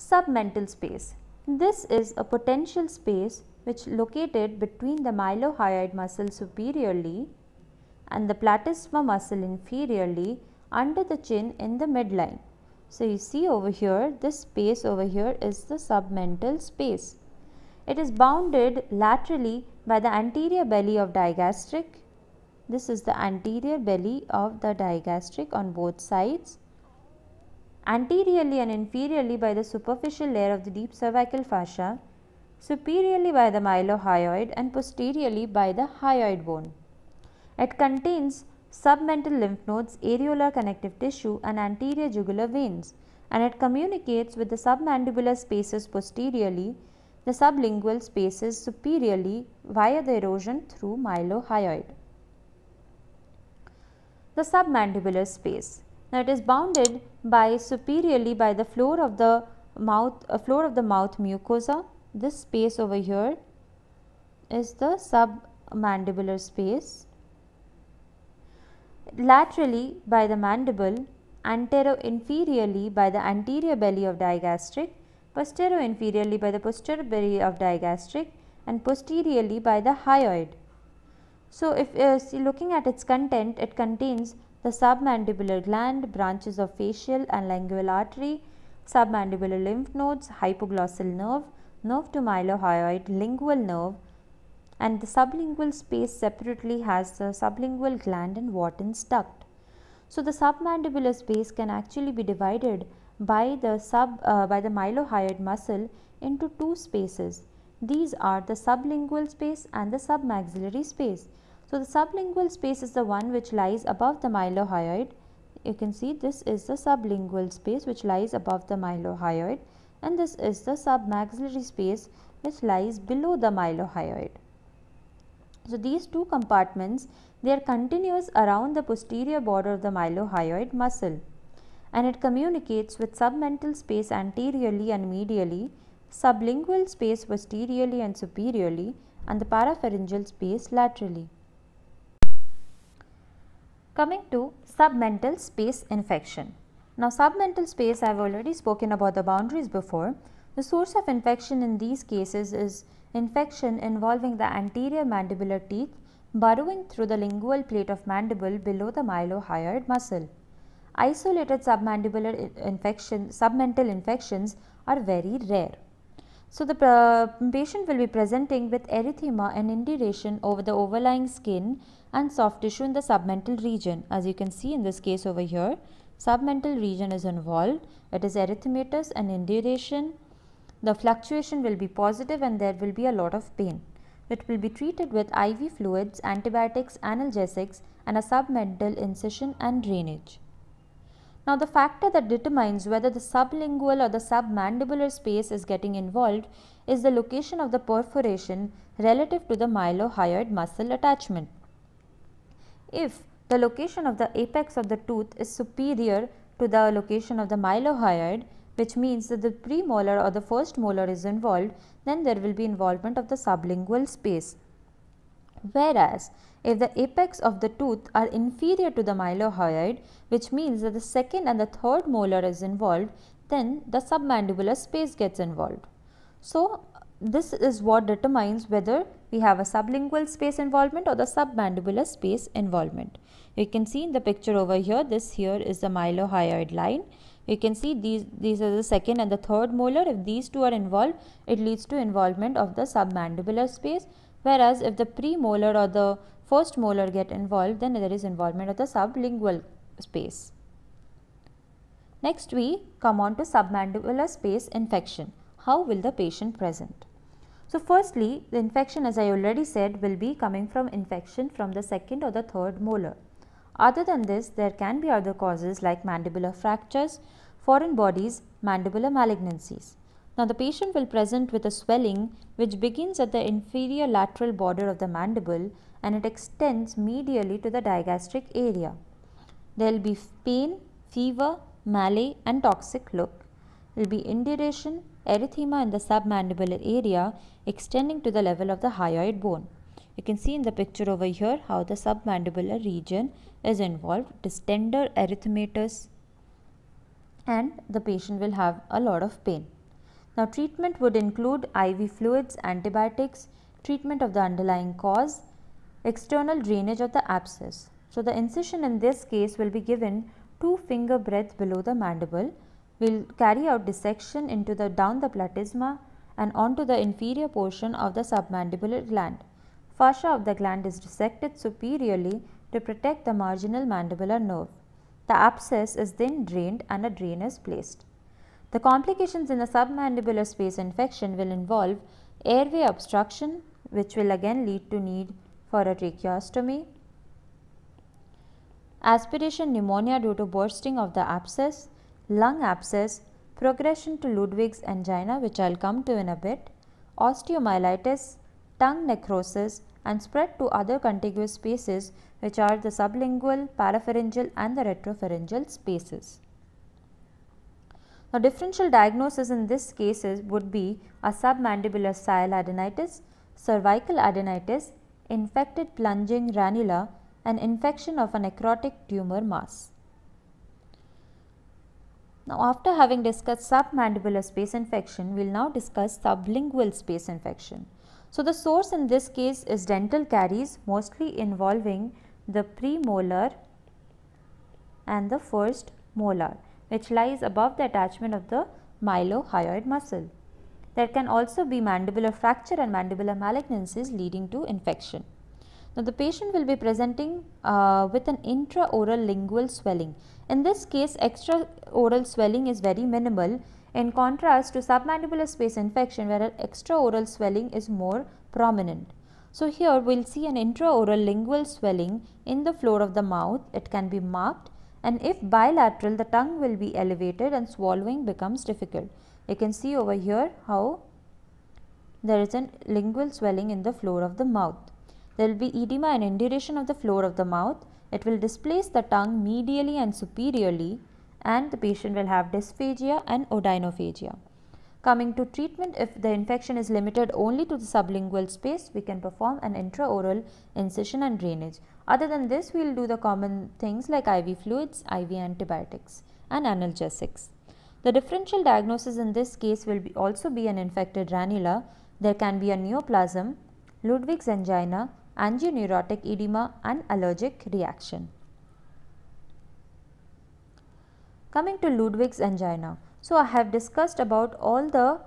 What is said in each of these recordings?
submental space. This is a potential space which located between the mylohyoid muscle superiorly and the platysma muscle inferiorly under the chin in the midline. So you see over here, this space over here is the submental space. It is bounded laterally by the anterior belly of digastric. This is the anterior belly of the digastric on both sides anteriorly and inferiorly by the superficial layer of the deep cervical fascia, superiorly by the mylohyoid and posteriorly by the hyoid bone. It contains submental lymph nodes, areolar connective tissue and anterior jugular veins and it communicates with the submandibular spaces posteriorly, the sublingual spaces superiorly via the erosion through mylohyoid. The submandibular space now it is bounded by superiorly by the floor of the mouth, uh, floor of the mouth mucosa. This space over here is the submandibular space. Laterally by the mandible, antero-inferiorly by the anterior belly of digastric, posterior-inferiorly by the posterior belly of digastric and posteriorly by the hyoid. So, if uh, looking at its content, it contains the submandibular gland, branches of facial and lingual artery, submandibular lymph nodes, hypoglossal nerve, nerve to mylohyoid, lingual nerve, and the sublingual space separately has the sublingual gland and Wharton's duct. So the submandibular space can actually be divided by the sub uh, by the mylohyoid muscle into two spaces. These are the sublingual space and the submaxillary space. So the sublingual space is the one which lies above the mylohyoid. You can see this is the sublingual space which lies above the mylohyoid and this is the submaxillary space which lies below the mylohyoid. So these two compartments they are continuous around the posterior border of the mylohyoid muscle and it communicates with submental space anteriorly and medially, sublingual space posteriorly and superiorly and the parapharyngeal space laterally. Coming to submental space infection. Now submental space I have already spoken about the boundaries before. The source of infection in these cases is infection involving the anterior mandibular teeth burrowing through the lingual plate of mandible below the mylohyoid muscle. Isolated submandibular infection, submental infections are very rare. So, the uh, patient will be presenting with erythema and induration over the overlying skin and soft tissue in the submental region. As you can see in this case over here, submental region is involved. It is erythematous and induration. The fluctuation will be positive and there will be a lot of pain. It will be treated with IV fluids, antibiotics, analgesics and a submental incision and drainage. Now the factor that determines whether the sublingual or the submandibular space is getting involved is the location of the perforation relative to the mylohyoid muscle attachment. If the location of the apex of the tooth is superior to the location of the mylohyoid, which means that the premolar or the first molar is involved, then there will be involvement of the sublingual space. Whereas, if the apex of the tooth are inferior to the mylohyoid, which means that the second and the third molar is involved, then the submandibular space gets involved. So, this is what determines whether we have a sublingual space involvement or the submandibular space involvement. You can see in the picture over here, this here is the mylohyoid line. You can see these, these are the second and the third molar. If these two are involved, it leads to involvement of the submandibular space Whereas if the premolar or the first molar get involved, then there is involvement of the sublingual space. Next we come on to submandibular space infection. How will the patient present? So firstly, the infection as I already said will be coming from infection from the second or the third molar. Other than this, there can be other causes like mandibular fractures, foreign bodies, mandibular malignancies. Now the patient will present with a swelling which begins at the inferior lateral border of the mandible and it extends medially to the digastric area. There will be pain, fever, malaise and toxic look. There will be induration, erythema in the submandibular area extending to the level of the hyoid bone. You can see in the picture over here how the submandibular region is involved, distender erythematous and the patient will have a lot of pain. Now treatment would include IV fluids, antibiotics, treatment of the underlying cause, external drainage of the abscess. So the incision in this case will be given 2 finger breadth below the mandible. We will carry out dissection into the down the platysma and onto the inferior portion of the submandibular gland. Fascia of the gland is dissected superiorly to protect the marginal mandibular nerve. The abscess is then drained and a drain is placed. The complications in a submandibular space infection will involve airway obstruction which will again lead to need for a tracheostomy, aspiration pneumonia due to bursting of the abscess, lung abscess, progression to Ludwig's angina which I will come to in a bit, osteomyelitis, tongue necrosis and spread to other contiguous spaces which are the sublingual, parapharyngeal and the retropharyngeal spaces. Now differential diagnosis in this case is, would be a submandibular adenitis, cervical adenitis, infected plunging ranula and infection of a necrotic tumor mass. Now after having discussed submandibular space infection, we will now discuss sublingual space infection. So the source in this case is dental caries mostly involving the premolar and the first molar which lies above the attachment of the mylohyoid muscle. There can also be mandibular fracture and mandibular malignancies leading to infection. Now the patient will be presenting uh, with an intraoral lingual swelling. In this case extraoral swelling is very minimal in contrast to submandibular space infection where extraoral swelling is more prominent. So here we will see an intraoral lingual swelling in the floor of the mouth. It can be marked and if bilateral the tongue will be elevated and swallowing becomes difficult. You can see over here how there is a lingual swelling in the floor of the mouth. There will be edema and induration of the floor of the mouth. It will displace the tongue medially and superiorly and the patient will have dysphagia and odynophagia. Coming to treatment, if the infection is limited only to the sublingual space, we can perform an intraoral incision and drainage. Other than this, we will do the common things like IV fluids, IV antibiotics and analgesics. The differential diagnosis in this case will be also be an infected ranula. There can be a neoplasm, Ludwig's angina, angioneurotic edema and allergic reaction. Coming to Ludwig's angina. So I have discussed about all the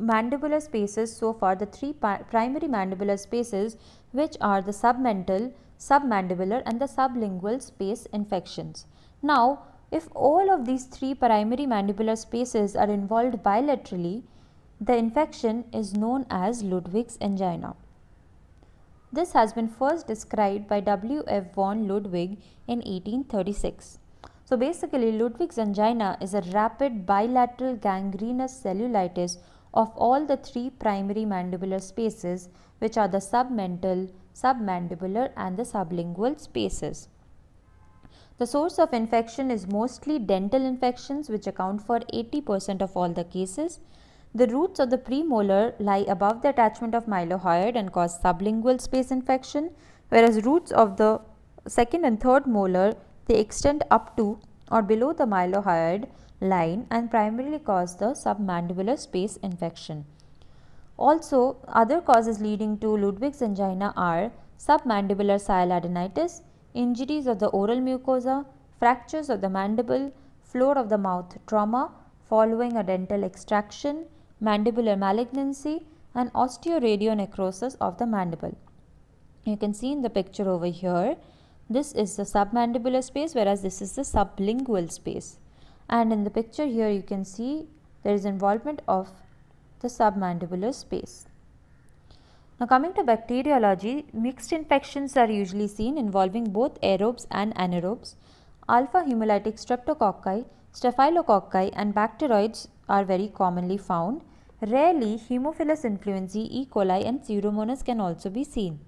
mandibular spaces so far the three primary mandibular spaces which are the submental, submandibular and the sublingual space infections. Now if all of these three primary mandibular spaces are involved bilaterally, the infection is known as Ludwig's angina. This has been first described by W. F. von Ludwig in 1836. So basically Ludwig's angina is a rapid bilateral gangrenous cellulitis of all the three primary mandibular spaces which are the submental, submandibular and the sublingual spaces. The source of infection is mostly dental infections which account for 80% of all the cases. The roots of the premolar lie above the attachment of mylohyoid and cause sublingual space infection whereas roots of the second and third molar they extend up to or below the mylohyoid line and primarily cause the submandibular space infection. Also, other causes leading to Ludwig's angina are submandibular sialadenitis, injuries of the oral mucosa, fractures of the mandible, floor of the mouth trauma following a dental extraction, mandibular malignancy and osteoradionecrosis of the mandible. You can see in the picture over here this is the submandibular space whereas this is the sublingual space. And in the picture here you can see there is involvement of the submandibular space. Now coming to bacteriology, mixed infections are usually seen involving both aerobes and anaerobes. Alpha hemolytic streptococci, staphylococci and bacteroids are very commonly found. Rarely, hemophilus influenzae, E. coli and Pseudomonas can also be seen.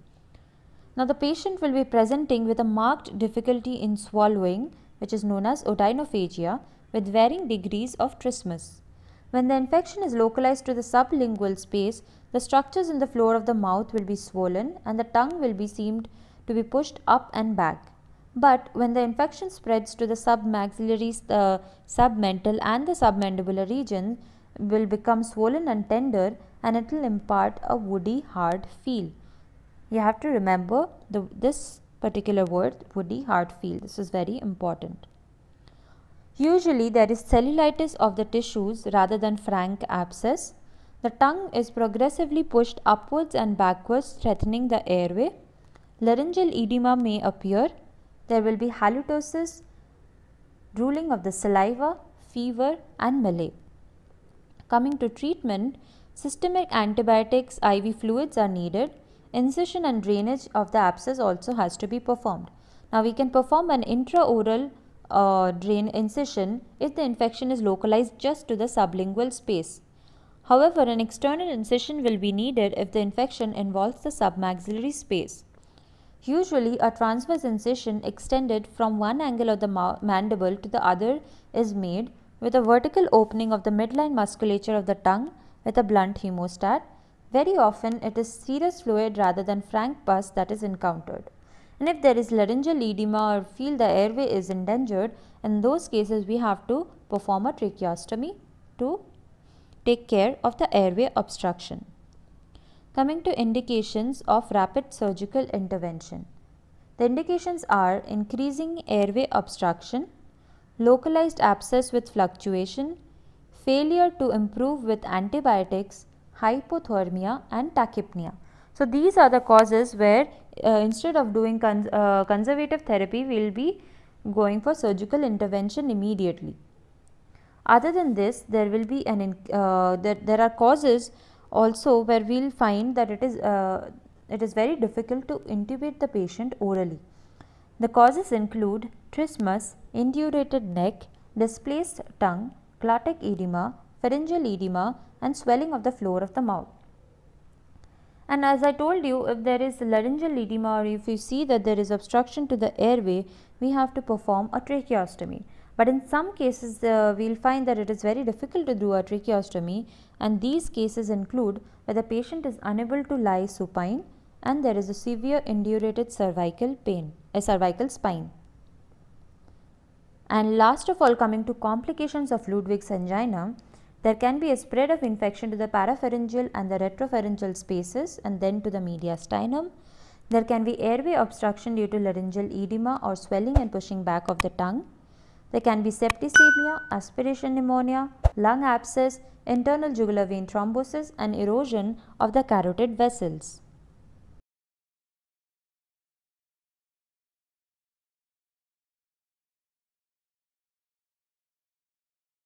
Now the patient will be presenting with a marked difficulty in swallowing which is known as odynophagia with varying degrees of trismus. When the infection is localized to the sublingual space, the structures in the floor of the mouth will be swollen and the tongue will be seemed to be pushed up and back. But when the infection spreads to the submaxillary, the uh, submental and the submandibular region will become swollen and tender and it will impart a woody hard feel you have to remember the, this particular word woody hard field. This is very important. Usually there is cellulitis of the tissues rather than frank abscess. The tongue is progressively pushed upwards and backwards threatening the airway. Laryngeal edema may appear. There will be halitosis, drooling of the saliva, fever and malaise. Coming to treatment, systemic antibiotics IV fluids are needed Incision and drainage of the abscess also has to be performed. Now we can perform an intraoral uh, drain incision if the infection is localized just to the sublingual space. However, an external incision will be needed if the infection involves the submaxillary space. Usually, a transverse incision extended from one angle of the ma mandible to the other is made with a vertical opening of the midline musculature of the tongue with a blunt hemostat very often it is serous fluid rather than frank pus that is encountered. And if there is laryngeal edema or feel the airway is endangered, in those cases we have to perform a tracheostomy to take care of the airway obstruction. Coming to indications of rapid surgical intervention. The indications are increasing airway obstruction, localized abscess with fluctuation, failure to improve with antibiotics, hypothermia and tachypnea. So, these are the causes where uh, instead of doing cons uh, conservative therapy, we will be going for surgical intervention immediately. Other than this, there will be an, uh, there, there are causes also where we will find that it is, uh, it is very difficult to intubate the patient orally. The causes include trismus, indurated neck, displaced tongue, glottic edema, pharyngeal edema, and swelling of the floor of the mouth. And as I told you, if there is laryngeal edema or if you see that there is obstruction to the airway, we have to perform a tracheostomy. But in some cases, uh, we will find that it is very difficult to do a tracheostomy and these cases include where the patient is unable to lie supine and there is a severe indurated cervical pain, a uh, cervical spine. And last of all, coming to complications of Ludwig's angina, there can be a spread of infection to the parapharyngeal and the retropharyngeal spaces and then to the mediastinum. There can be airway obstruction due to laryngeal edema or swelling and pushing back of the tongue. There can be septicemia, aspiration pneumonia, lung abscess, internal jugular vein thrombosis and erosion of the carotid vessels.